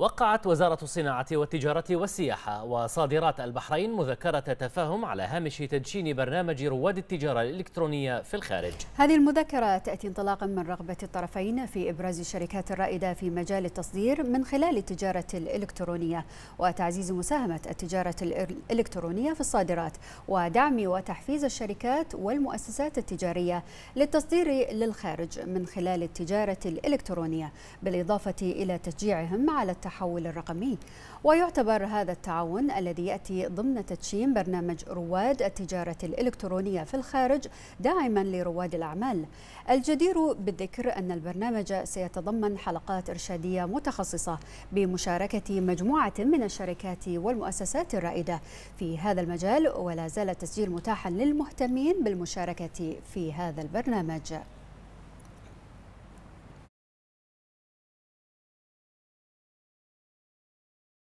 وقعت وزارة الصناعة والتجارة والسياحة وصادرات البحرين مذكرة تفاهم على هامش تدشين برنامج رواد التجارة الإلكترونية في الخارج هذه المذكرة تأتي انطلاقا من رغبة الطرفين في إبراز الشركات الرائدة في مجال التصدير من خلال التجارة الإلكترونية وتعزيز مساهمة التجارة الإلكترونية في الصادرات ودعم وتحفيز الشركات والمؤسسات التجارية للتصدير للخارج من خلال التجارة الإلكترونية بالإضافة إلى تشجيعهم على التحفيز التحول الرقمي ويعتبر هذا التعاون الذي يأتي ضمن تدشين برنامج رواد التجارة الإلكترونية في الخارج داعما لرواد الأعمال الجدير بالذكر أن البرنامج سيتضمن حلقات إرشادية متخصصة بمشاركة مجموعة من الشركات والمؤسسات الرائدة في هذا المجال ولا زال التسجيل متاحا للمهتمين بالمشاركة في هذا البرنامج